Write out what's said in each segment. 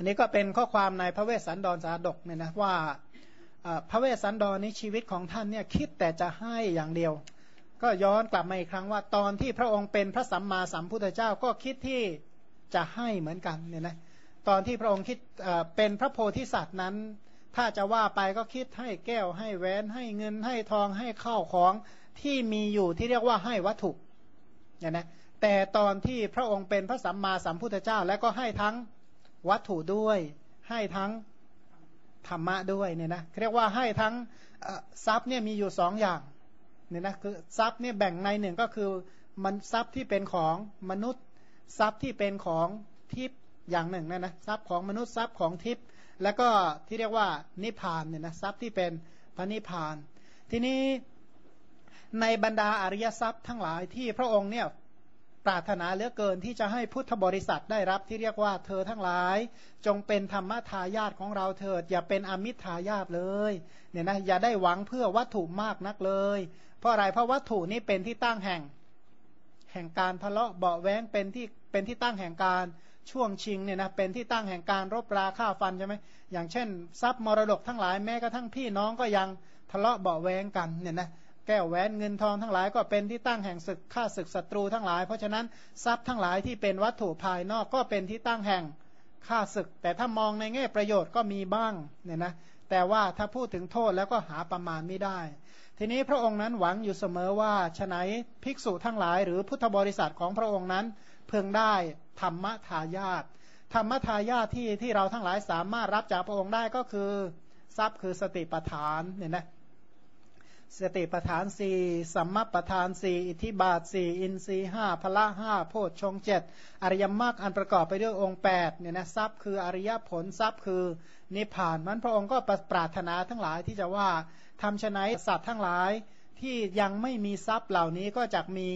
ันนี้ก็เป็นข้อความในพระเวสสันดรสาดกเนี่ยนะว่าพระเวสสันดรนี้ชีวิตของท่านเนี่ยคิดแต่จะให้อย่างเดียว ก็ย้อนกลับมาอีกครั้งว่าตอนที่พระองค์เป็นพระสัมมาสัมพุทธเจ้าก็คิดที่ จะให้เหมือนกันเนี่ยนะตอนที่พระองค์คิดเป็นพระโพธิสัตว์นั้น ถ้าจะว่าไปก็คิดให้แก้ว ให้แหวนให้เงินให้ทองให้ข้าวของที่มีอยู่ที่เรียกว่าให้วัตถุเนี่ยนะแต่ตอนที่พระองค์เป็นพระสัมมาสัมพุทธเจ้าแล้วก็ให้ทั้งวัตถุด้วยให้ทั้งธรรมะด้วยเนี่ยนะเรียกว่าให้ทั้งทรัพย์เนี่ยมีอยู่สองอย่างเนี่ยนะคือทรัพย์เนี่ยแบ่งในหนึ่งก็คือมันทรัพย์ที่เป็นของมนุษย์ทรัพย์ที่เป็นของทิพย์อย่างหนึ่งนะนะทรัพย์ของมนุษย์ทรัพย์ของทิพย์แล้วก็ที่เรียกว่านิพานเนี่ยนะทรัพย์ที่เป็นพระนิพพาน ทีนี้ในบรรดาอริยทรัพย์ทั้งหลายที่พระองค์เนี่ยปรารถนาเหลือเกินที่จะให้พุทธบริษัทได้รับที่เรียกว่า เธอทั้งหลาย จงเป็นธรรมทายาทของเราเถิด อย่าเป็นอมิทายาทเลยเนี่ยนะ อย่าได้หวังเพื่อวัตถุมากนักเลย เพราะอะไรเพราะวัตถุนี้เป็นที่ตั้งแห่ง แห่งการทะเลาะเบาแวงเป็นที่เป็นที่ตั้งแห่งการช่วงชิงเนี่ยนะ เป็นที่ตั้งแห่งการรบราฆ่าฟันใช่ไหมอย่างเช่นทรัพย์มรดกทั้งหลายแม้กระทั่งพี่น้องก็ยังทะเลาะเบาแวงกันเนี่ยนะแก้วแหวนเงินทองทั้งหลายก็เป็นที่ตั้งแห่งศึกฆ่าศึกศัตรูทั้งหลายเพราะฉะนั้นทรัพย์ทั้งหลายที่เป็นวัตถุภายนอกก็เป็นที่ตั้งแห่งฆ่าศึก แต่ถ้ามองในแง่ประโยชน์ก็มีบ้าง เนี่ยนะแต่ว่าถ้าพูดถึงโทษแล้วก็หาประมาณไม่ได้ ทีนี้พระองค์นั้นหวังอยู่เสมอว่าฉไหนภิกษุทั้งหลาย หรือพุทธบริษัทของพระองค์นั้นเพิ่งได้ธรรมทายาทธรรมทายาทที่ที่เราทั้งหลายสามารถรับจากพระองค์ได้ก็คือ ทรัพย์คือสติปัฏฐานเนี่ยนะสติปทานสี่สัมมาปทานสี่อิทิบาทสี่อินทรีห้าพละห้าโพชฌงเจ็ดอริยมรรคอันประกอบไปด้วยองค์8เนี่ยนะทรัพย์คืออริยผลทรัพย์คือนิพพานมันพระองค์ก็ปรารถนาทั้งหลายที่จะว่าทำชนะสัตว์ทั้งหลาย ที่ยังไม่มีทรัพย์เหล่านี้ก็จะมี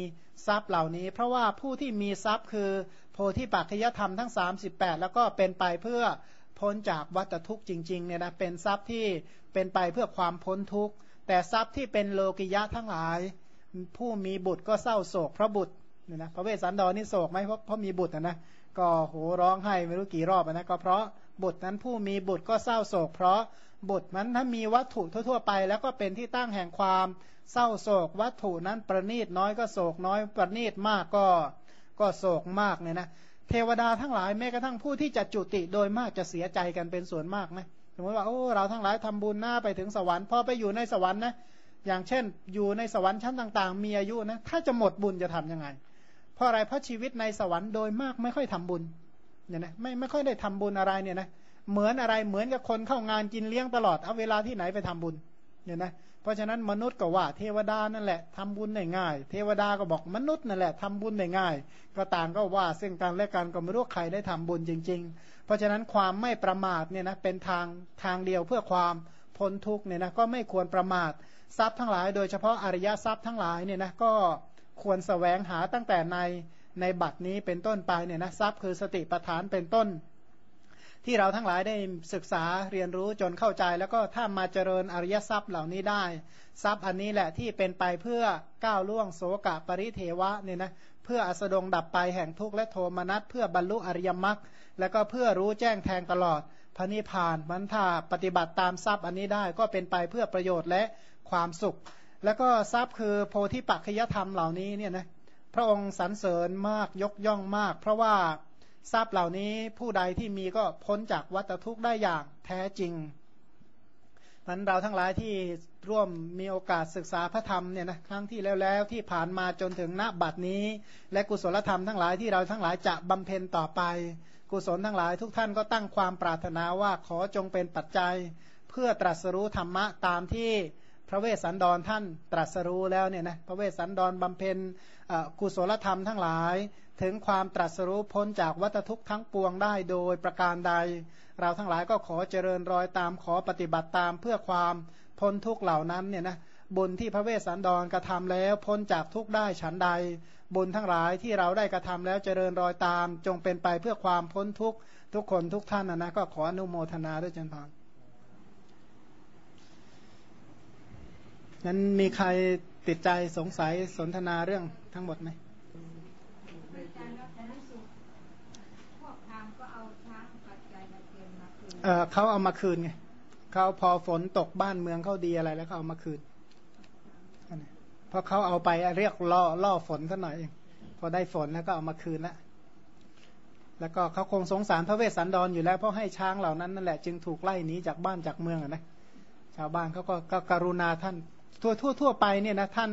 ทรัพย์เหล่านี้ เพราะว่าผู้ที่มีทรัพย์คือ โพธิปัจจะธรรมทั้ง 38 แล้วก็เป็นไปเพื่อ พ้นจากวัฏทุกข์จริงๆเนี่ยนะเป็นทรัพย์ที่เป็นไปเพื่อความพ้นทุกข์แต่ทรัพย์ที่เป็นโลกิยะทั้งหลาย ผู้มีบุตรก็เศร้าโศกเพราะบุตรเนี่ยนะพระเวสสันดรนี่โศกไหมเพราะเพราะมีบุตรนะนะ ก็โหร้องไห้ ไม่ รู้ กี่รอบนะก็เพราะบุตรนั้นผู้มีบุตรก็เศร้าโศก เพราะบุตรนั้นถ้ามีวัตถุ ทั่ว ๆ ไป แล้วก็เป็นที่ตั้งแห่งความเศร้าโศก วัตถุนั้นประณีตน้อยก็โศก น้อยประณีตมากก็ก็โศกมากเนี่ยนะ เทวดาทั้งหลายแม้กระทั่งผู้ที่จะจุติโดยมากจะเสียใจกันเป็นส่วนมากนะเสมมติว่าโอ้เราทั้งหลายทำบุญหน้าไปถึงสวรรค์พอไปอยู่ในสวรรค์นะอย่างเช่น อยู่ในสวรรค์ชั้นต่าง ๆ มีอายุนะถ้าจะหมดบุญจะทํำยังไง เพราะอะไรเพราะชีวิตในสวรรค์โดยมากไม่ค่อยทำบุญเนี่ยนะไม่ไม่ค่อยได้ทำบุญอะไรเนี่ยนะเหมือนอะไรเหมือนกับคนเข้างาน กินเลี้ยงตลอดเอาเวลาที่ไหนไปทำบุญเนี่ยนะเพราะฉะนั้นมนุษย์ก็ว่าเทวดานั่นแหละทำบุญได้ง่ายเทวดาก็บอกมนุษย์นั่นแหละทำบุญได้ง่ายก็ต่างก็ว่าซึ่งการและการก็ไม่รู้ใครได้ทำบุญจริง ๆ เพราะฉะนั้นความไม่ประมาทเนี่ยนะเป็นทางทางเดียวเพื่อความพ้นทุกเนี่ยนะก็ไม่ควรประมาททรัพย์ทั้งหลายโดยเฉพาะอริยทรัพย์ทั้งหลายเนี่ยนะก็ควรสแสวงหาตั้งแต่ในในบัดนี้เป็นต้นไปเนี่ยนะทรัพย์คือสติปัฏฐานเป็นต้นที่เราทั้งหลายได้ศึกษาเรียนรู้จนเข้าใจ แล้วก็ถ้ามาเจริญอริยทรัพย์เหล่านี้ได้ ทรัพย์อันนี้แหละที่เป็นไปเพื่อก้าวล่วงโสกะปริเทวะเนี่ยนะเพื่ออสดงดับไปแห่งทุกข์และโทมนัสเพื่อบรรลุอริยมรรคแล้วก็เพื่อรู้แจ้งแทงตลอดพระนิพพานมันถ้าปฏิบัติตามทรัพย์อันนี้ได้ก็เป็นไปเพื่อประโยชน์และความสุข แล้วก็ทรัพย์คือโพธิปัจจยธรรมเหล่านี้เนี่ยนะพระองค์สรรเสริญมากยกย่องมาก เพราะว่าทรัพย์เหล่านี้ผู้ใดที่มีก็พ้นจากวัตทุกข์ได้อย่างแท้จริงนั้นเราทั้งหลายที่ร่วมมีโอกาสศึกษาพระธรรมเนี่ยนะครั้งที่แล้วแล้วที่ผ่านมาจนถึงณบัดนี้ และกุศลธรรมทั้งหลายที่เราทั้งหลายจะบำเพ็ญต่อไป กุศลทั้งหลายทุกท่านก็ตั้งความปรารถนาว่าขอจงเป็นปัจจัย เพื่อตรัสรู้ธรรมะตามที่พระเวสสันดรท่านตรัสรู้แล้วเนี่ยนะพระเวสสันดรบำเพ็ญกุศลธรรมทั้งหลาย ถึงความตรัสรู้พ้นจากวัฏทุกข์ทั้งปวงได้โดยประการใด เราทั้งหลายก็ขอเจริญรอยตามขอปฏิบัติตามเพื่อความพ้นทุกข์เหล่านั้นเนี่ยนะบุญที่พระเวสสันดรกระทำแล้วพ้นจากทุกข์ได้ฉันใด บุญทั้งหลายที่เราได้กระทำแล้วเจริญรอยตามจงเป็นไปเพื่อความพ้นทุกข์ทุกคนทุกท่านนะนะก็ขออนุโมทนาด้วยเจนพรนนั้นมีใครติดใจสงสัยสนทนาเรื่องทั้งหมดไหมเออเขาเอามาคืนไงเขาพอฝนตกบ้านเมืองเขาดีอะไรแล้วเขาเอามาคืนเพราะเขาเอาไปเรียกล่อล่อฝนสักหน่อยเองพอได้ฝนแล้วก็เอามาคืนละแล้วก็เขาคงสงสารพระเวสสันดรอยู่แล้ว เพราะให้ช้างเหล่านั้นนั่นแหละ จึงถูกไล่หนีจากบ้านจากเมืองนะชาวบ้านเขาก็กรุณาท่านทั่วทั่วทั่วไปเนี่ยนะท่าน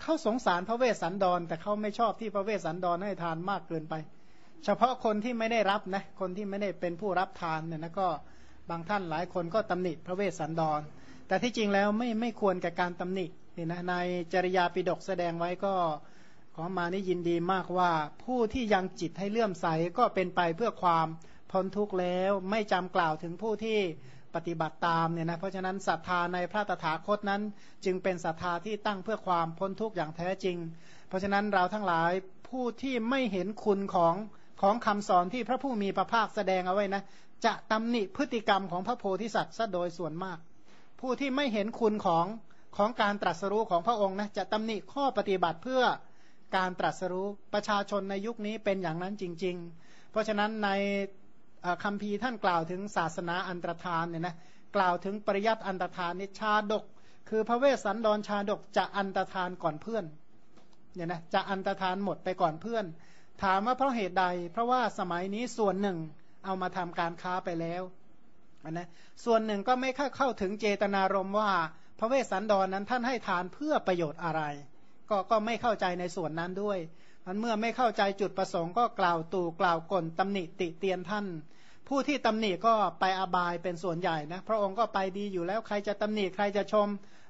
เขาสงสารพระเวสสันดร แต่เขาไม่ชอบที่พระเวสสันดรให้ทานมากเกินไป เฉพาะคนที่ไม่ได้รับนะคนที่ไม่ได้เป็นผู้รับทานเนี่ยนะก็บางท่านหลายคนก็ตำหนิพระเวสสันดร แต่ที่จริงแล้วไม่ไม่ควรกับการตำหนินี่นะในจริยาปิดกแสดงไว้ก็ ขอมานี่ยินดีมากว่าผู้ที่ยังจิตให้เลื่อมใสก็เป็นไปเพื่อความพ้นทุกข์แล้วไม่จำกล่าวถึงผู้ที่ปฏิบัติตามเนี่ยนะเพราะฉะนั้นศรัทธาในพระตถาคตนั้น จึงเป็นศรัทธาที่ตั้งเพื่อความพ้นทุกข์อย่างแท้จริง เพราะฉะนั้นเราทั้งหลายผู้ที่ไม่เห็นคุณของของคำสอนที่พระผู้มีพระภาคแสดงเอาไว้นะจะตำหนิพฤติกรรมของพระโพธิสัตว์ซะโดยส่วนมาก ผู้ที่ไม่เห็นคุณของของการตรัสรู้ของพระองค์นะจะตำหนิข้อปฏิบัติเพื่อการตรัสรู้ประชาชนในยุคนี้เป็นอย่างนั้นจริง ๆ เพราะฉะนั้นในคำพีท่านกล่าวถึงศาสนาอันตรธานเนี่ยนะกล่าวถึงปริยัติอันตรธานนิชาดก คือพระเวสสันดรชาดก จะอันตรธานก่อนเพื่อนเนี่ยนะจะอันตรธานหมดไปก่อนเพื่อน ถามว่าเพราะเหตุใด เพราะว่าสมัยนี้ส่วนหนึ่งเอามาทำการค้าไปแล้วนะส่วนหนึ่งก็ไม่เข้าเข้าถึงเจตนารมว่า พระเวสสันดรนนั้นท่านให้ทานเพื่อประโยชน์อะไร ก็ก็ไม่เข้าใจในส่วนนั้นด้วยมันเมื่อไม่เข้าใจจุดประสงค์ก็กล่าวตู่กล่าวกลนตำหนิติเตียนท่าน ผู้ที่ตำหนิก็ไปอบายเป็นส่วนใหญ่นะ พระองค์ก็ไปดีอยู่แล้วใครจะตำหนิใครจะชม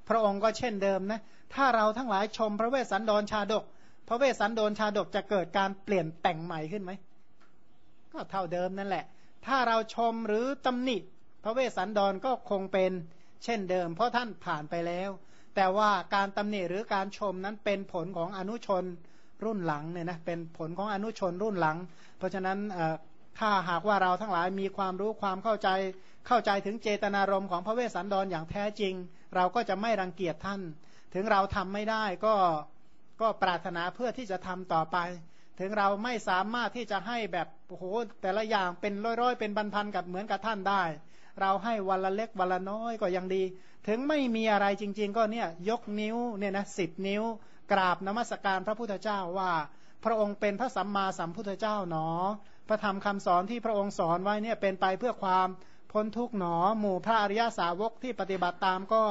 พระองค์ก็เช่นเดิมนะ ถ้าเราทั้งหลายชมพระเวสสันดรชาดก พระเวสสันดรชาดกจะเกิดการเปลี่ยนแต่งใหม่ขึ้นไหมก็เท่าเดิมนั่นแหละ ถ้าเราชมหรือตำหนิพระเวสสันดรก็คงเป็นเช่นเดิม เพราะท่านผ่านไปแล้ว แต่ว่าการตำหนิหรือการชมนั้นเป็นผลของอนุชนรุ่นหลังเนี่ยนะเป็นผลของอนุชนรุ่นหลัง เพราะฉะนั้นถ้าหากว่าเราทั้งหลายมีความรู้ความเข้าใจ เข้าใจถึงเจตนารมณ์ของพระเวสสันดรอย่างแท้จริง เราก็จะไม่รังเกียจท่าน ถึงเราทำไม่ได้ก็ก็ปรารถนาเพื่อที่จะทำต่อไป ถึงเราไม่สามารถที่จะให้แบบโอ้โหแต่ละอย่างเป็นร้อยๆ เป็นพันๆกับเหมือนกับท่านได้ เราให้วันละเล็กวันละน้อยก็ยังดี ถึงไม่มีอะไรจริง ๆ ก็เนี่ย ยกนิ้วเนี่ยนะสิบนิ้วกราบนมัสการพระพุทธเจ้าว่า พระองค์เป็นพระสัมมาสัมพุทธเจ้าหนอ พระธรรมคำสอนที่พระองค์สอนไว้เนี่ยเป็นไปเพื่อความ พ้นทุกข์หนอ หมู่พระอริยาสาวกที่ปฏิบัติตามก็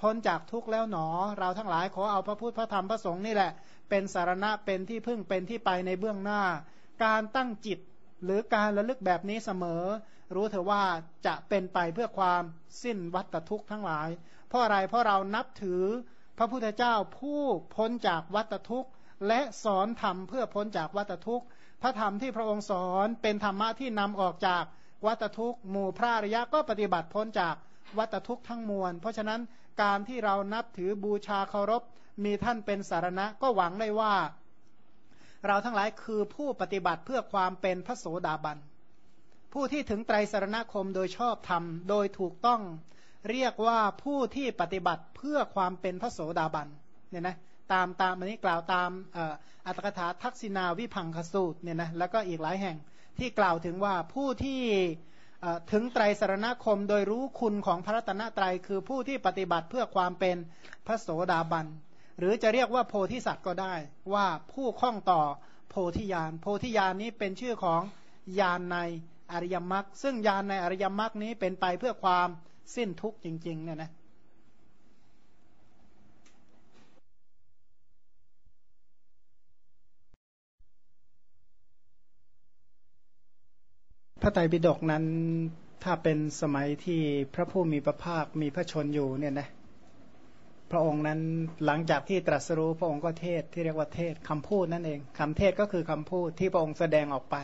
พ้นจากทุกข์แล้วหนอ เราทั้งหลายขอเอาพระพุทธพระธรรมพระสงฆ์นี่แหละ เป็นสารณะเป็นที่พึ่งเป็นที่ไปในเบื้องหน้า การตั้งจิตหรือการระลึกแบบนี้เสมอ รู้เถอะว่าจะเป็นไปเพื่อความสิ้นวัตทุกข์ทั้งหลาย เพราะอะไรเพราะเรานับถือพระพุทธเจ้าผู้พ้นจากวัฏทุกข์และสอนธรรมเพื่อพ้นจากวัฏทุกข์พระธรรมที่พระองค์สอน เป็นธรรมะที่นำออกจากวัฏทุกข์หมู่ พระอริยะก็ปฏิบัติพ้นจากวัฏทุกข์ทั้งมวลเพราะฉะนั้นการที่เรานับถือบูชาเคารพมีท่านเป็นสารณะก็หวังได้ว่า เราทั้งหลายคือผู้ปฏิบัติเพื่อความเป็นพระโสดาบันผู้ที่ถึงไตรสารณคมโดยชอบธรรมโดยถูกต้องเรียกว่าผู้ที่ปฏิบัติเพื่อความเป็นพระโสดาบันเนี่ยนะตามตามอันนี้กล่าวตามอัตถกถาทักษิณาวิพังคสูตรเนี่ยนะแล้วก็อีกหลายแห่งที่กล่าวถึงว่าผู้ที่ถึงไตรสรณคมโดยรู้คุณของพระรัตนตรัยคือผู้ที่ปฏิบัติเพื่อความเป็นพระโสดาบันหรือจะเรียกว่าโพธิสัตว์ก็ได้ ว่าผู้ข้องต่อโพธิญาณโพธิญาณนี้เป็นชื่อของญาณในอริยมรรคซึ่งญาณในอริยมรรคนี้เป็นไปเพื่อความสิ้นทุกข์จริงๆเนี่ยนะ พระไตรปิฎกนั้นถ้าเป็นสมัยที่พระผู้มีพระภาคมีพระชนอยู่เนี่ยนะ พระองค์นั้นหลังจากที่ตรัสรู้พระองค์ก็เทศที่เรียกว่าเทศคำพูดนั่นเองคำเทศก็คือคำพูดที่พระองค์แสดงออกไป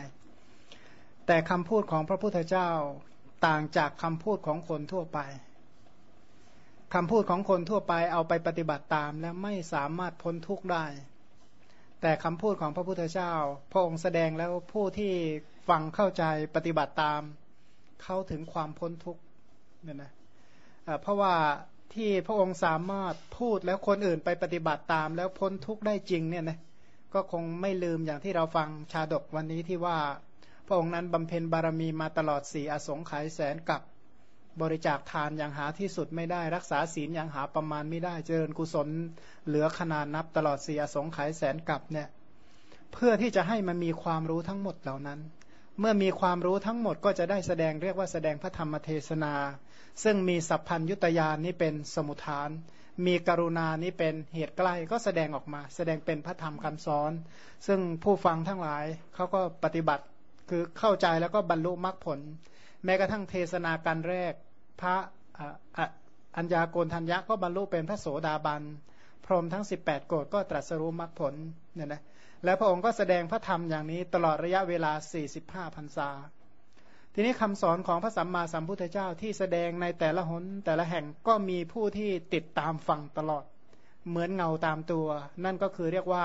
แต่คำพูดของพระพุทธเจ้าต่างจากคำพูดของคนทั่วไป คำพูดของคนทั่วไปเอาไปปฏิบัติตามและไม่สามารถพ้นทุกข์ได้ แต่คำพูดของพระพุทธเจ้า พระองค์แสดงแล้ว ผู้ที่ฟังเข้าใจปฏิบัติตาม เข้าถึงความพ้นทุกข์เนี่ยนะเพราะว่าที่พระองค์สามารถพูดแล้วคนอื่นไปปฏิบัติตามแล้วพ้นทุกข์ได้จริงเนี่ยนะ ก็คงไม่ลืมอย่างที่เราฟังชาดกวันนี้ที่ว่าระองค์นั้นบำเพ็ญบารมีมาตลอดสี่อสงไขยแสนกับบริจาคทานอย่างหาที่สุดไม่ได้รักษาศีลอย่างหาประมาณไม่ได้เจริญกุศล เหลือขนาดนับตลอดสี่อสงไขยแสนกับเนี่ยเพื่อที่จะให้มันมีความรู้ทั้งหมดเหล่านั้น เมื่อมีความรู้ทั้งหมดก็จะได้แสดงเรียกว่าแสดงพระธรรมเทศนา ซึ่งมีสัพพัญยุตยานนี้เป็นสมุทฐาน มีกรุณานี้เป็นเหตุใกล้ก็แสดงออกมา แสดงเป็นพระธรรมคำสอน ซึ่งผู้ฟังทั้งหลายเขาก็ปฏิบัติคือเข้าใจแล้วก็บรรลุมรรคผล แม้กระทั่งเทศนาการแรกพระอัญญาโกณทัญญะ ก็บรรลุเป็นพระโสดาบัน พรหมทั้ง18โกดก็ตรัสรู้มรรคผลเนี่ยนะแล้วพระองค์ก็แสดงพระธรรมอย่างนี้ตลอดระยะเวลา 45พรรษาทีนี้คำสอนของพระสัมมาสัมพุทธเจ้าที่แสดงในแต่ละหนแต่ละแห่งก็มีผู้ที่ติดตามฟังตลอดเหมือนเงาตามตัว นั่นก็คือเรียกว่า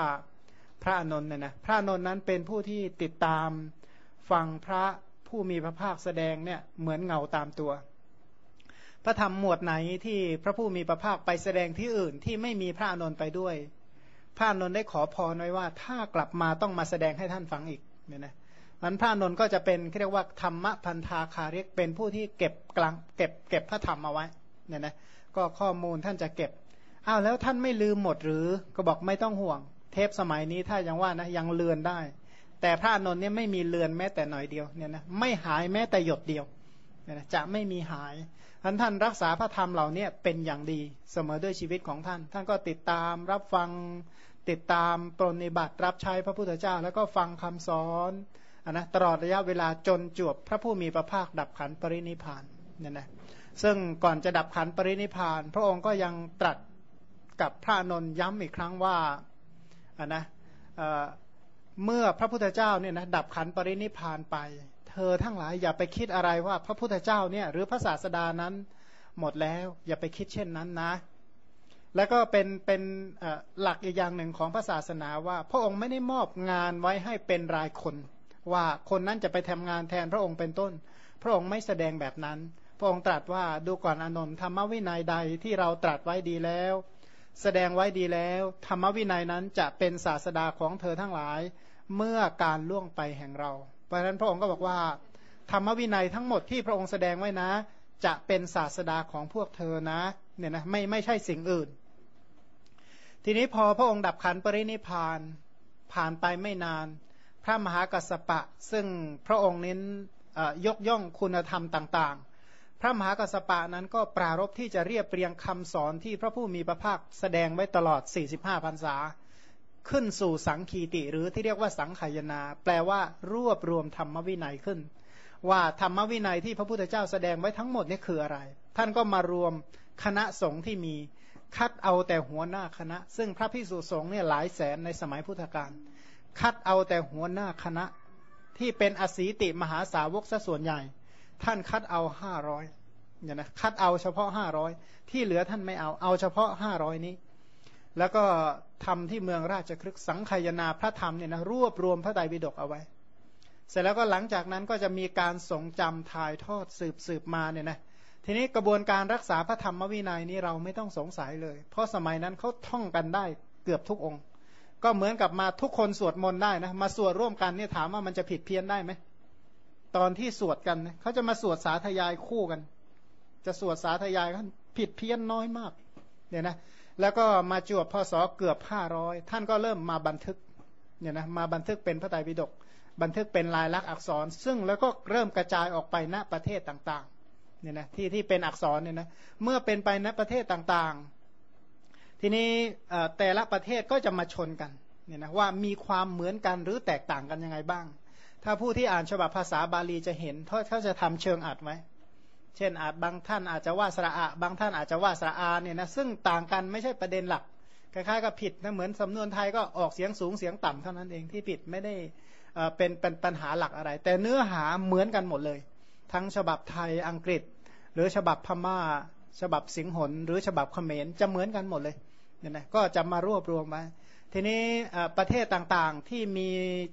พระอนนท์เนี่ยนะพระอนนท์นั้นเป็นผู้ที่ติดตามฟังพระผู้มีพระภาคแสดงเนี่ยเหมือนเงาตามตัว พระธรรมหมวดไหนที่พระผู้มีพระภาคไปแสดงที่อื่นที่ไม่มีพระอนนไปด้วย พระอนนได้ขอพรไว้ว่าถ้ากลับมาต้องมาแสดงให้ท่านฟังอีกเนี่ยนะมันพระอนนก็จะเป็นเรียกว่าธรรมพันธาคาเรียกเป็นผู้ที่เก็บกลางเก็บเก็บพระธรรมเอาไว้เนี่ยนะก็ข้อมูลท่านจะเก็บอ้าวแล้วท่านไม่ลืมหมดหรือ ก็บอกไม่ต้องห่วง เทปสมัยนี้ถ้ายังว่านะยังเลือนได้แต่พระอนนท์เนี่ยไม่มีเลือนแม้แต่หน่อยเดียวเนี่ยนะไม่หายแม้แต่หยดเดียวเนี่ยนะจะไม่มีหายท่านท่านรักษาพระธรรมเหล่านี้เป็นอย่างดีเสมอด้วยชีวิตของท่าน ท่านก็ติดตามรับฟังติดตามปรนิบัติรับใช้พระพุทธเจ้าแล้วก็ฟังคำสอนอนนะตลอดระยะเวลาจนจวบพระผู้มีพระภาคดับขันปรินิพานเนี่ยนะซึ่งก่อนจะดับขันปรินิพานพระองค์ก็ยังตรัสกับพระนนย้ำอีกครั้งว่าอนนะเมื่อพระพุทธเจ้าเนี่ยนะดับขันปรินิพานไป เธอทั้งหลายอย่าไปคิดอะไรว่าพระพุทธเจ้าเนี่ยหรือพระศาสดานั้นหมดแล้วอย่าไปคิดเช่นนั้นนะ แล้วก็เป็นเป็นหลักอีกอย่างหนึ่งของพระศาสนาว่าพระองค์ไม่ได้มอบงานไว้ให้เป็นรายคน ว่าคนนั้นจะไปทำงานแทนพระองค์เป็นต้น พระองค์ไม่แสดงแบบนั้น พระองค์ตรัสว่าดูก่อนอนนท์ธรรมวินัยใดที่เราตรัสไว้ดีแล้ว แสดงไว้ดีแล้วธรรมวินัยนั้นจะเป็นศาสดาของเธอทั้งหลายเมื่อการล่วงไปแห่งเรา เพราะฉะนั้นพระองค์ก็บอกว่า ธรรมวินัยทั้งหมดที่พระองค์แสดงไว้นะ จะเป็นศาสดาของพวกเธอนะเนี่ยนะไม่ไม่ใช่สิ่งอื่น ทีนี้พอพระองค์ดับขันปรินิพานผ่านไปไม่นาน พระมหากัสสปะซึ่งพระองค์เน้นยกย่องคุณธรรมต่างๆ พระมหากัสสปะนั้นก็ปรารบที่จะเรียบเรียงคำสอนที่พระผู้มีพระภาคแสดงไว้ตลอด 45พรรษาขึ้นสู่สังคีติหรือที่เรียกว่าสังขายนา แปลว่ารวบรวมธรรมวินัยขึ้น ว่าธรรมวินัยที่พระพุทธเจ้าแสดงไว้ทั้งหมดนี่คืออะไร ท่านก็มารวมคณะสงฆ์ที่มีคัดเอาแต่หัวหน้าคณะ ซึ่งพระพิสุสงฆ์เนี่ยหลายแสนในสมัยพุทธกาลคัดเอาแต่หัวหน้าคณะ ที่เป็นอสีติมหาสาวกซะส่วนใหญ่ ท่านคัดเอาห้าร้อยเนี่ยนะคัดเอาเฉพาะห้าร้อยที่เหลือท่านไม่เอาเอาเฉพาะห้าร้อยนี้แล้วก็ทำที่เมืองราชครึกสังขยนาพระธรรมเนี่ยนะรวบรวมพระไตรปิฎกเอาไว้ เสร็จแล้วก็หลังจากนั้นก็จะมีการสงจำถ่ายทอดสืบสืบมาเนี่ยนะ ทีนี้กระบวนการรักษาพระธรรมวินัยนี้เราไม่ต้องสงสัยเลย เพราะสมัยนั้นเขาท่องกันได้เกือบทุกองค์ ก็เหมือนกับมาทุกคนสวดมนต์ได้นะมาสวดร่วมกันเนี่ยถามว่ามันจะผิดเพี้ยนได้ไหมตอนที่สวดกันเขาจะมาสวดสาธยายคู่กัน จะสวดสาธยายกันผิดเพี้ยนน้อยมากเนี่ยนะแล้วก็มาจวบพศเกือบ500ร้อยท่านก็เริ่มมาบันทึกเนี่ยนะมาบันทึกเป็นพระไตรปิฎกบันทึกเป็นลายลักษณ์อักษร ซึ่งแล้วก็เริ่มกระจายออกไปณประเทศต่าง ๆ เนี่ยนะที่ที่เป็นอักษรเนี่ยนะเมื่อเป็นไปณประเทศต่าง ๆ ทีนี้แต่ละประเทศก็จะมาชนกันเนี่ยนะว่ามีความเหมือนกันหรือแตกต่างกันยังไงบ้าง ถ้าผู้ที่อ่านฉบับภาษาบาลีจะเห็นเขาจะทำเชิงอัดไว้เช่นอาจบางท่านอาจจะว่าสระอาบางท่านอาจจะว่าสระอาเนี่ยนะซึ่งต่างกันไม่ใช่ประเด็นหลักคล้ายๆกับผิดนะเหมือนสำนวนไทยก็ออกเสียงสูงเสียงต่ำเท่านั้นเองที่ผิดไม่ได้เป็นเป็นปัญหาหลักอะไร แต่เนื้อหาเหมือนกันหมดเลย ทั้งฉบับไทยอังกฤษ หรือฉบับพมา่า ฉบับสิงหนหรือฉบับเขมรจะเหมือนกันหมดเลยเนี่ยนะก็จะมารวบรวมไว้ทีนี้ประเทศต่างๆที่มี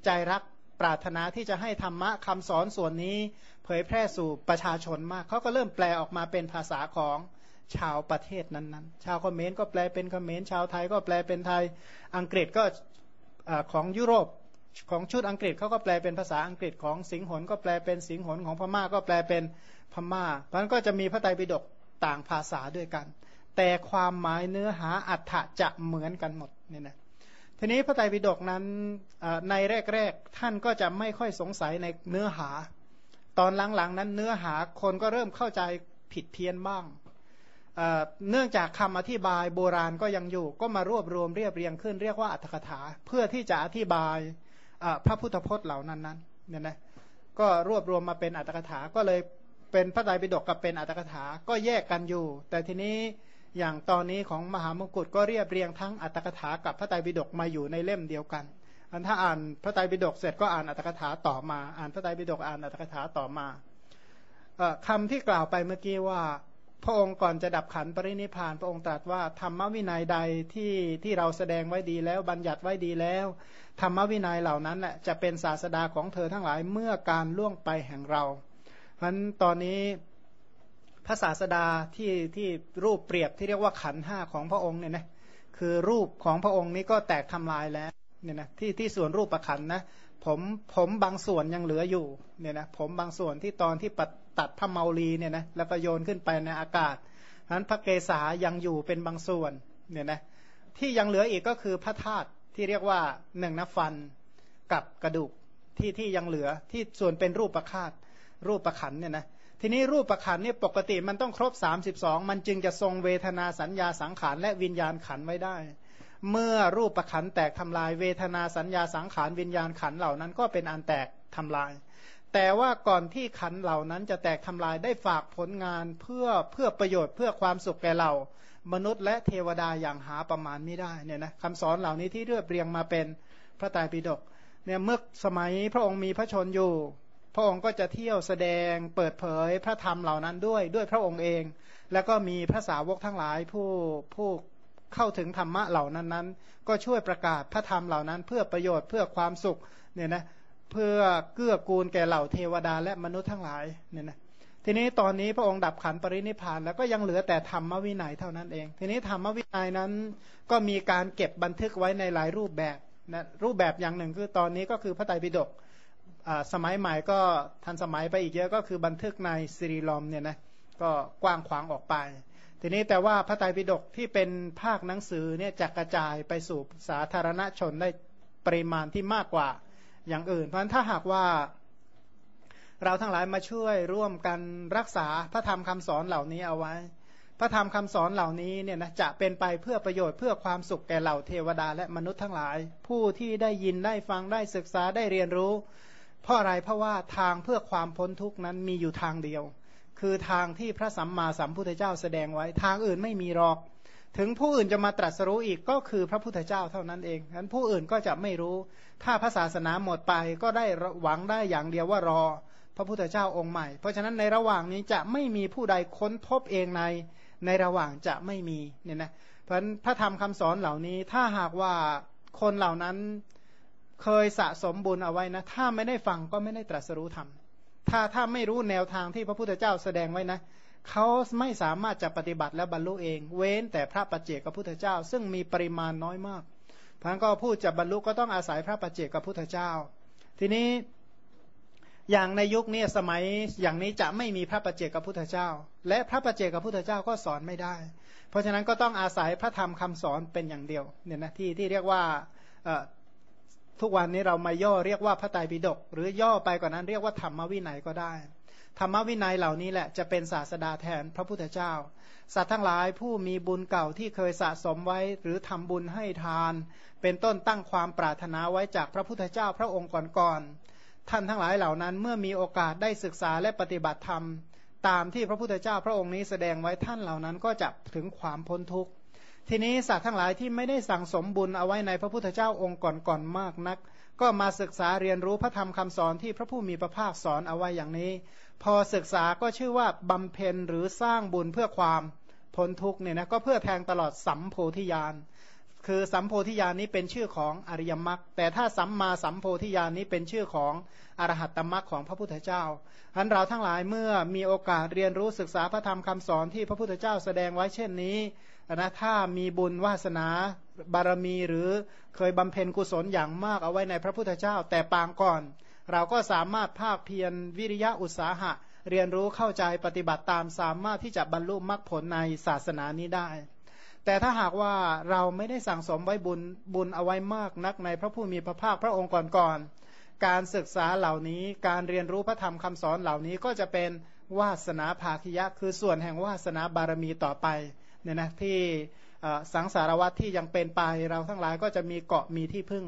ใจรักปรารถนาที่จะให้ธรรมะคำสอนส่วนนี้เผยแพร่สู่ประชาชนมาก เขาก็เริ่มแปลออกมาเป็นภาษาของชาวประเทศนั้นๆ ชาวเนม์ก็แปลเป็นเนม์ชาวไทยก็แปลเป็นไทย อังกฤษก็ของยุโรป ของชุดอังกฤษเขาก็แปลเป็นภาษาอังกฤษของสิงหนก็แปลเป็นสิงหนของพม่าก็แปลเป็นพม่า เพราะนั้นก็จะมีพระไตรปิฎกต่างภาษาด้วยกัน แต่ความหมายเนื้อหาอัฏฐะจะเหมือนกันหมดเนี่ยนะทีนี้พระไตรปิฎกนั้นในแรกๆท่านก็จะไม่ค่อยสงสัยในเนื้อหา ตอนหลังๆ นั้นเนื้อหาคนก็เริ่มเข้าใจผิดเพี้ยนบ้างเนื่องจากคำอธิบายโบราณก็ยังอยู่ ก็มารวบรวมเรียบเรียงขึ้น เรียกว่าอัตถกถา เพื่อที่จะอธิบายพระพุทธพจน์เหล่านั้นนั้นเนี่ยนะก็รวบรวมมาเป็นอัตถกถาก็เลยเป็นพระไตรปิฎกกับเป็นอัตถกถาก็แยกกันอยู่ แต่ทีนี้อย่างตอนนี้ของมหามงกุฎก็เรียบเรียงทั้งอัตถกถากับพระไตรปิฎกมาอยู่ในเล่มเดียวกัน อันถ้าอ่านพระไตรปิฎกเสร็จก็อ่านอัตถกถาต่อมา อ่านพระไตรปิฎกอ่านอัตถกถาต่อมาคำที่กล่าวไปเมื่อกี้ว่า พระองค์ก่อนจะดับขันปรินิพานพระองค์ตรัสว่า ธรรมวินัยใดที่ที่เราแสดงไว้ดีแล้วบัญญัติไว้ดีแล้ว ธรรมวินัยเหล่านั้นแหละจะเป็นศาสดาของเธอทั้งหลายเมื่อการล่วงไปแห่งเราเพราะฉะนั้นตอนนี้พระศาสดาที่ที่รูปเปรียบที่เรียกว่าขันห้าของพระองค์เนี่ยนะคือรูปของพระองค์นี้ก็แตกทำลายแล้วเนี่ยนะที่ที่ส่วนรูปประขันนะผมผมบางส่วนยังเหลืออยู่เนี่ยนะผมบางส่วนที่ตอนที่ปัดตัดพระเมาลีเนี่ยนะแล้วก็โยนขึ้นไปในอากาศนั้นพระเกศายังอยู่เป็นบางส่วนเนี่ยนะที่ยังเหลืออีกก็คือพระธาตุที่เรียกว่าหนึ่งนะฟันกับกระดูกที่ที่ยังเหลือที่ส่วนเป็นรูปประคาตรูปประขันเนี่ยนะทีนี้รูปประขันเนี่ยปกติมันต้องครบ 32 มันจึงจะทรงเวทนาสัญญาสังขารและวิญญาณขันไว้ได้ เมื่อรูปประขันแตกทำลายเวทนาสัญญาสังขาร วิญญาณขันเหล่านั้นก็เป็นอันแตกทำลาย แต่ว่าก่อนที่ขันเหล่านั้นจะแตกทำลายได้ฝากผลงานเพื่อเพื่อประโยชน์เพื่อความสุขแก่เรามนุษย์และเทวดาอย่างหาประมาณไม่ได้เนี่ยนะคำสอนเหล่านี้ที่เรียบเรียงมาเป็นพระไตรปิฎกเนี่ยเมื่อสมัยพระองค์มีพระชนอยู่พระองค์ก็จะเที่ยวแสดงเปิดเผยพระธรรมเหล่านั้นด้วยด้วยพระองค์เอง แล้วก็มีพระสาวกทั้งหลายผู้ผู้เข้าถึงธรรมะเหล่านั้นนั้น ก็ช่วยประกาศพระธรรมเหล่านั้นเพื่อประโยชน์เพื่อความสุขเนี่ยนะเพื่อเกื้อกูลแก่เหล่าเทวดาและมนุษย์ทั้งหลายเนี่ยนะทีนี้ตอนนี้พระองค์ดับขันปรินิพานแล้วก็ยังเหลือแต่ธรรมวินัยเท่านั้นเอง ทีนี้ธรรมวินัยนั้นก็มีการเก็บบันทึกไว้ในหลายรูปแบบนะรูปแบบอย่างหนึ่งคือตอนนี้ก็คือพระไตรปิฎกสมัยใหม่ก็ทันสมัยไปอีกเยอะ ก็คือบันทึกในซีรีลอมเนี่ยนะก็กว้างขวางออกไป ทีนี้แต่ว่าพระไตรปิฎกที่เป็นภาคหนังสือเนี่ยจะกระจายไปสู่สาธารณชนได้ปริมาณที่มากกว่าอย่างอื่น เพราะฉะนั้นถ้าหากว่าเราทั้งหลายมาช่วยร่วมกันรักษาพระธรรมคำสอนเหล่านี้เอาไว้ พระธรรมคำสอนเหล่านี้เนี่ยนะจะเป็นไปเพื่อประโยชน์เพื่อความสุขแก่เหล่าเทวดา และมนุษย์ทั้งหลาย ผู้ที่ได้ยินได้ฟังได้ศึกษาได้เรียนรู้เพราะอะไรเพราะว่าทางเพื่อความพ้นทุกนั้นมีอยู่ทางเดียว คือทางที่พระสัมมาสัมพุทธเจ้าแสดงไว้ ทางอื่นไม่มีหรอก ถึงผู้อื่นจะมาตรัสรู้อีกก็คือพระพุทธเจ้าเท่านั้นเองฉะนั้นผู้อื่นก็จะไม่รู้ถ้าพระศาสนาหมดไปก็ได้หวังได้อย่างเดียวว่ารอ พระพุทธเจ้าองค์ใหม่ เพราะฉะนั้นในระหว่างนี้จะไม่มีผู้ใดค้นพบเองในในระหว่างจะไม่มีเนี่ยนะเพราะพระธรรมคำสอนเหล่านี้ถ้าหากว่าคนเหล่านั้นเคยสะสมบุญเอาไว้นะ ถ้าไม่ได้ฟังก็ไม่ได้ตรัสรู้ธรรม ถ้าถ้าไม่รู้แนวทางที่พระพุทธเจ้าแสดงไว้นะเขาไม่สามารถจะปฏิบัติและบรรลุเอง เว้นแต่พระปัจเจกพระพุทธเจ้า ซึ่งมีปริมาณน้อยมาก่ังก็พูดจะบรรลุก็ต้องอาศัยพระปัจเจกพระพุทธเจ้า ทีนี้อย่างในยุคนี้สมัยอย่างนี้จะไม่มีพระปัจเจกพระพุทธเจ้า และพระปัจเจกพุทธเจ้าก็สอนไม่ได้ เพราะฉะนั้นก็ต้องอาศัยพระธรรมคำสอนเป็นอย่างเดียวเนี่ยนะที่ที่เรียกว่าทุกวันนี้เรามาย่อเรียกว่าพระไตรปิฎกหรือย่อไปกว่านั้นเรียกว่าธรรมวินัยก็ได้ ธรรมวินัยเหล่านี้แหละจะเป็นศาสดาแทนพระพุทธเจ้า สัตว์ทั้งหลายผู้มีบุญเก่าที่เคยสะสมไว้ หรือทำบุญให้ทาน เป็นต้นตั้งความปรารถนาไว้จากพระพุทธเจ้าพระองค์ก่อนๆท่านทั้งหลายเหล่านั้นเมื่อมีโอกาสได้ศึกษาและปฏิบัติธรรม ตามที่พระพุทธเจ้าพระองค์นี้แสดงไว้ท่านเหล่านั้นก็จะถึงความพ้นทุกข์ทีนี้สัตว์ทั้งหลายที่ไม่ได้สั่งสมบุญเอาไว้ในพระพุทธเจ้าองค์ก่อนๆมากนัก ก็มาศึกษาเรียนรู้พระธรรมคำสอนที่พระผู้มีพระภาคสอนเอาไว้อย่างนี้ พอศึกษาก็ชื่อว่าบำเพ็ญหรือสร้างบุญเพื่อความพ้นทุกเนี่ยนะก็เพื่อแทงตลอดสัมโพธิญาณคือสัมโพธิญาณนี้เป็นชื่อของอริยมรรคแต่ถ้าสัมมาสัมโพธิญาณนี้เป็นชื่อของอรหัตตมรรคของพระพุทธเจ้าฉะนั้นเราทั้งหลายเมื่อมีโอกาสเรียนรู้ศึกษาพระธรรมคำสอนที่พระพุทธเจ้าแสดงไว้เช่นนี้นะถ้ามีบุญวาสนาบารมีหรือเคยบำเพ็ญกุศลอย่างมาก เอาไว้ในพระพุทธเจ้า แต่ปางก่อน เราก็สามารถภาคเพียรวิริยะอุตสาหะ เรียนรู้เข้าใจปฏิบัติตามสามารถที่จะบรรลุมรรคผลในศาสนานี้ได้ แต่ถ้าหากว่าเราไม่ได้สั่งสมไว้บุญบุญเอาไว้มากนักในพระผู้มีพระภาคพระองค์ก่อนนการศึกษาเหล่านี้การเรียนรู้พระธรรมคำสอนเหล่านี้ก็จะเป็นวาสนาภาคิยะ คือส่วนแห่งวาสนาบารมีต่อไปเนี่ยนะที่สังสารวัตที่ยังเป็นไปเราทั้งหลายก็จะมีเกาะมีที่พึ่ง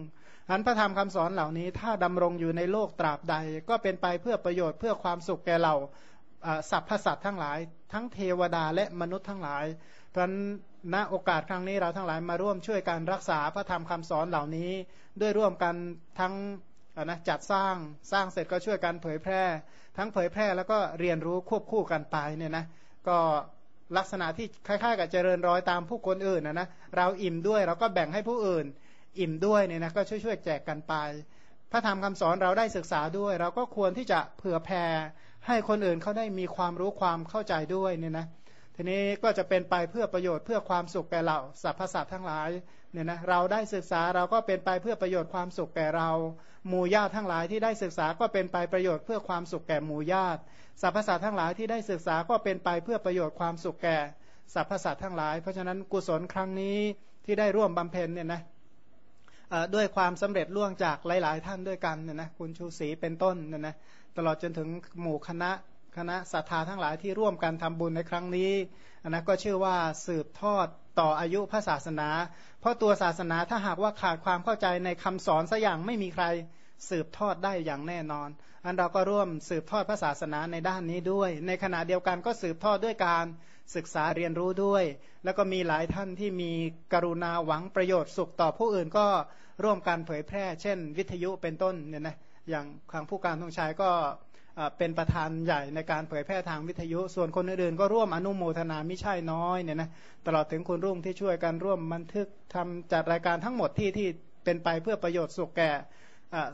อันพระธรรมคำสอนเหล่านี้ ถ้าดำรงอยู่ในโลกตราบใด ก็เป็นไปเพื่อประโยชน์เพื่อความสุขแก่เราสัพพสัตว์ทั้งหลาย ทั้งเทวดาและมนุษย์ทั้งหลาย เพราะนั้นณโอกาสครั้งนี้เราทั้งหลายมาร่วมช่วยการรักษาพระธรรมคำสอนเหล่านี้ ด้วยร่วมกันทั้งนะจัดสร้างสร้างเสร็จก็ช่วยกันเผยแพร่ ทั้งเผยแพร่แล้วก็เรียนรู้ควบคู่กันไปเนี่ยนะก็ลักษณะที่คล้ายๆกับเจริญรอยตามผู้คนอื่นนะนะ เราอิ่มด้วยเราก็แบ่งให้ผู้อื่น อิ่มด้วยเนี่ยนะ ก็ช่วย ๆ แจกกันไป พระธรรมคำาสอนเราได้ศึกษาด้วย เราก็ควรที่จะเผื่อแผ่ให้คนอื่นเขาได้มีความรู้ความเข้าใจด้วยเนี่ยนะทีนี้ก็จะเป็นไปเพื่อประโยชน์เพื่อความสุขแก่เราสรรพสัตว์ทั้งหลายเนี่ยนะเราได้ศึกษาเราก็เป็นไปเพื่อประโยชน์ความสุขแก่เราหมู่ญาติทั้งหลาย ที่ได้ศึกษาก็เป็นไปประโยชน์เพื่อความสุขแก่หมู่ญาติสรรพสัตว์ทั้งหลายที่ได้ศึกษาก็เป็นไปเพื่อประโยชน์ความสุขแก่ สรรพสัตว์ทั้งหลาย เพราะฉะนั้นกุศลครั้งนี้ที่ได้ร่วมบำเพ็ญเนี่ยนะด้วยความสำเร็จล่วงจากหลาย ๆ ท่านด้วยกันเนี่ยนะคุณชูศรีเป็นต้นเนี่ยนะตลอดจนถึงหมู่คณะคณะศรัทธาทั้งหลายที่ร่วมกันทำบุญในครั้งนี้นนะก็ชื่อว่าสืบทอดต่ออายุพระศาสนา เพราะตัวศาสนาถ้าหากว่าขาดความเข้าใจในคำสอนสัอย่างไม่มีใครสืบทอดได้อย่างแน่นอน อันเราก็ร่วมสืบทอดพระศาสนาในด้านนี้ด้วย ในขณะเดียวกันก็สืบทอดด้วยการศึกษาเรียนรู้ด้วย แล้วก็มีหลายท่านที่มีกรุณาหวังประโยชน์สุขต่อผู้อื่นก็ร่วมการเผยแพร่เช่น วิทยุเป็นต้นเนี่ยนะอย่างทางผู้การทงชายก็เป็นประธานใหญ่ในการเผยแพร่ทางวิทยุ ส่วนคนอื่นๆ ก็ร่วมอนุโมทนาไม่ใช่น้อยเนี่ยนะ ตลอดถึงคนร่วมที่ช่วยกันร่วมบันทึกทำจัดรายการทั้งหมดที่ที่เป็นไปเพื่อประโยชน์สุขแก่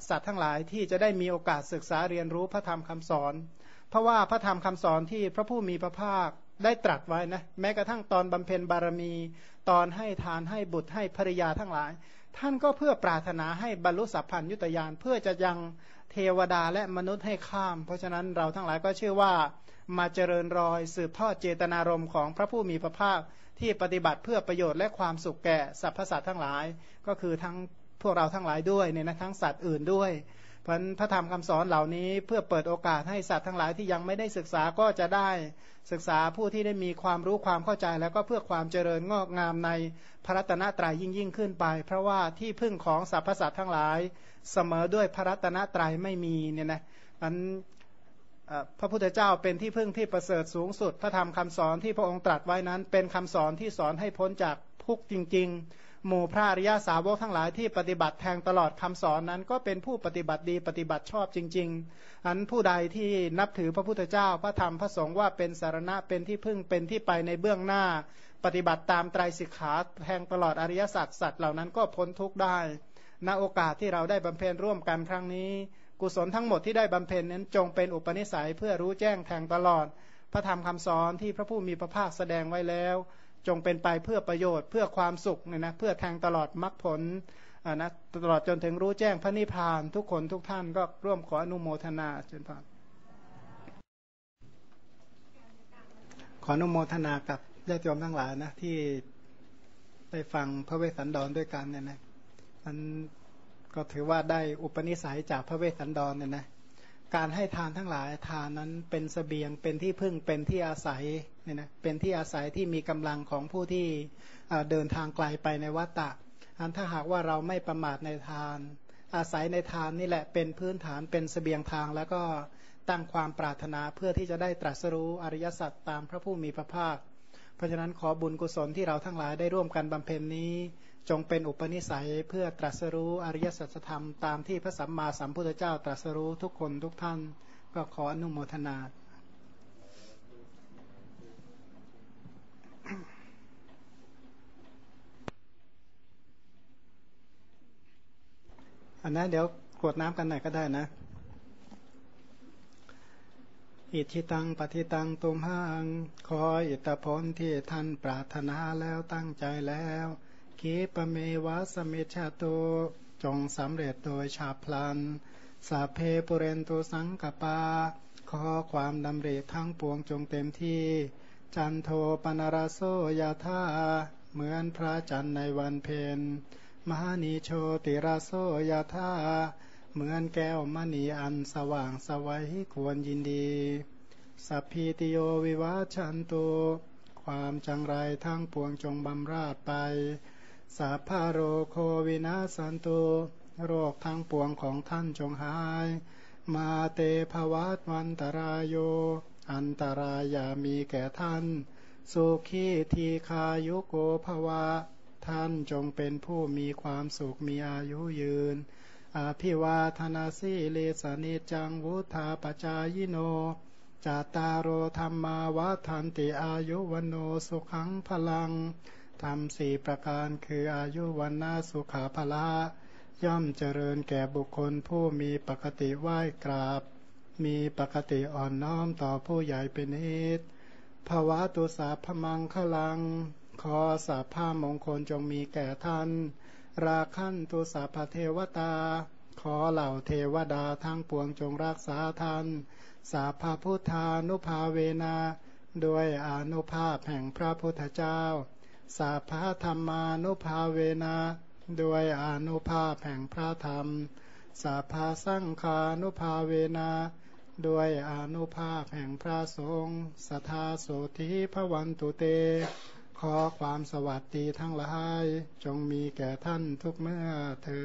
สัตว์ทั้งหลายที่จะได้มีโอกาสศึกษาเรียนรู้พระธรรมคำสอน เพราะว่าพระธรรมคำสอนที่พระผู้มีพระภาคได้ตรัสไว้นะ แม้กระทั่งตอนบำเพ็ญบารมี ตอนให้ทานให้บุตรให้ภริยาทั้งหลาย ท่านก็เพื่อปรารถนาให้บรรลุสัพพัญญุตยานเพื่อจะยังเทวดาและมนุษย์ให้ข้าม เพราะฉะนั้นเราทั้งหลายก็ชื่อว่า มาเจริญรอยสืบทอดเจตนารมณ์ของพระผู้มีพระภาค ที่ปฏิบัติเพื่อประโยชน์และความสุขแก่สรรพสัตว์ทั้งหลาย ก็คือทั้งพวกเราทั้งหลายด้วยเนี่ยนะทั้งสัตว์อื่นด้วย เพราะพระธรรมคำสอนเหล่านี้เพื่อเปิดโอกาสให้สัตว์ทั้งหลายที่ยังไม่ได้ศึกษาก็จะได้ ศึกษาผู้ที่ได้มีความรู้ความเข้าใจแล้วก็เพื่อความเจริญงอกงามในพระรัตนตรายยิ่งยิ่งขึ้นไป เพราะว่าที่พึ่งของสรรพสัตว์ทั้งหลายเสมอด้วยพระรัตนตรัยไม่มีเนี่ยนะมันพระพุทธเจ้าเป็นที่พึ่งที่ประเสริฐสูงสุด พระธรรมคำสอนที่พระองค์ตรัสไว้นั้น เป็นคำสอนที่สอนให้พ้นจากทุกข์จริงๆหมู่พระอริยาสาวกทั้งหลายที่ปฏิบัติแทงตลอดคำสอนนั้น ก็เป็นผู้ปฏิบัติดีปฏิบัติชอบจริงๆอันผู้ใดที่นับถือพระพุทธเจ้าพระธรรมพระสงฆ์ว่าเป็นสารณะเป็นที่พึ่งเป็นที่ไปในเบื้องหน้า ปฏิบัติตามไตรสิกขาแทงตลอดอริยสัจสัตว์เหล่านั้นก็พ้นทุกข์ได้ณโอกาสที่เราได้บำเพ็ญร่วมกันครั้งนี้กุศลทั้งหมดที่ได้บำเพ็ญนั้นจงเป็นอุปนิสัยเพื่อรู้แจ้งแทงตลอด พระธรรมคำสอนที่พระผู้มีพระภาคแสดงไว้แล้ว จงเป็นไปเพื่อประโยชน์เพื่อความสุขเนี่ยนะเพื่อแทงตลอดมรรคผลนะตลอดจนถึงรู้แจ้งพระนิพพาน ทุกคนทุกท่านก็ร่วมขออนุโมทนาเชิญพรนขออนุโมทนากับญาติโยมทั้งหลายนะที่ได้ฟังพระเวสสันดรด้วยกันเนี่ยนะมันก็ถือว่าได้อุปนิสัยจากพระเวสสันดรเนี่ยนะ การให้ทานทั้งหลายทานนั้นเป็นสเสบียง เป็นที่พึ่งเป็นที่อาศัยเนี่ยนะเป็นที่อาศัยที่มีกำลังของผู้ที่เดินทางไกลไปในวัตตะอันถ้าหากว่าเราไม่ประมาทในทาน อาศัยในทานนี่แหละเป็นพื้นฐานเป็นสเสบียงทางแล้วก็ตั้งความปรารถนาเพื่อที่จะได้ตรัสรู้อริยสัจตามพระผู้มีพระภาค เพราะฉะนั้นขอบุญกุศลที่เราทั้งหลายได้ร่วมกันบำเพ็ญนี้จงเป็นอุปนิสัยเพื่อตรัสรู้อริยสัจธรรมตามที่พระสัมมาสัมพุทธเจ้าตรัสรู้ทุกคนทุกท่าน ก็ขออนุโมทนาอันนั้นเดี๋ยวกรวดน้ำกันหน่อยก็ได้นะ อิทิตังปฏิตังตุมหังขออิตาพลที่ท่านปรารถนาแล้วตั้งใจแล้วกิปเมวะสมิชาโตจงสำเร็จโดยชาพลันสาเพปุเรนตุสังกปา ขอความดำริทั้งปวงจงเต็มที่ จันโทปนารโสยาธาเหมือนพระจันทร์ในวันเพ็ญมหานิโชติราโซยาธาเหมือนแก้วมณีอันสว่างสวัยควรยินดีสัพพิติโยวิวัชันตุความจังไรทั้งปวงจงบำราดไปสาพาโรโควินาสันตุโรคทั้งปวงของท่านจงหาย มาเตภวัตวันตรายโยอันตรายามีแก่ท่านสุขีทีคายุโกภวะท่านจงเป็นผู้มีความสุขมีอายุยืนอภิวาธนาสีเลสนิจังวุธาปจายโนจาตารโรธรรมาวะทันติอายุวโนสุขังพลังธรรมสี่ประการคืออายุวันนาสุขาภละ ย่อมเจริญแก่บุคคลผู้มีปกติไหว้กราบ มีปกติอ่อนน้อมต่อผู้ใหญ่เป็นเิตภาวะตุสาพมังคลัง ขอสาภาพมงคลจงมีแก่ท่าน ราคันตุสาพเทวตา ขอเหล่าเทวดาทั้งปวงจงรักษาท่านสาภาพุทธานุภาเวนาด้วยอนุภาพแห่งพระพุทธเจ้าสาพาธรรมานุภาเวนะด้วยอนุภาพแห่งพระธรรม สาพาสังคานุภาเวนะด้วยอนุภาพแห่งพระสงฆ์สทาโสธิพระวันตุเต ขอความสวัสดีทั้งหลาย จงมีแก่ท่านทุกเมื่อเทิ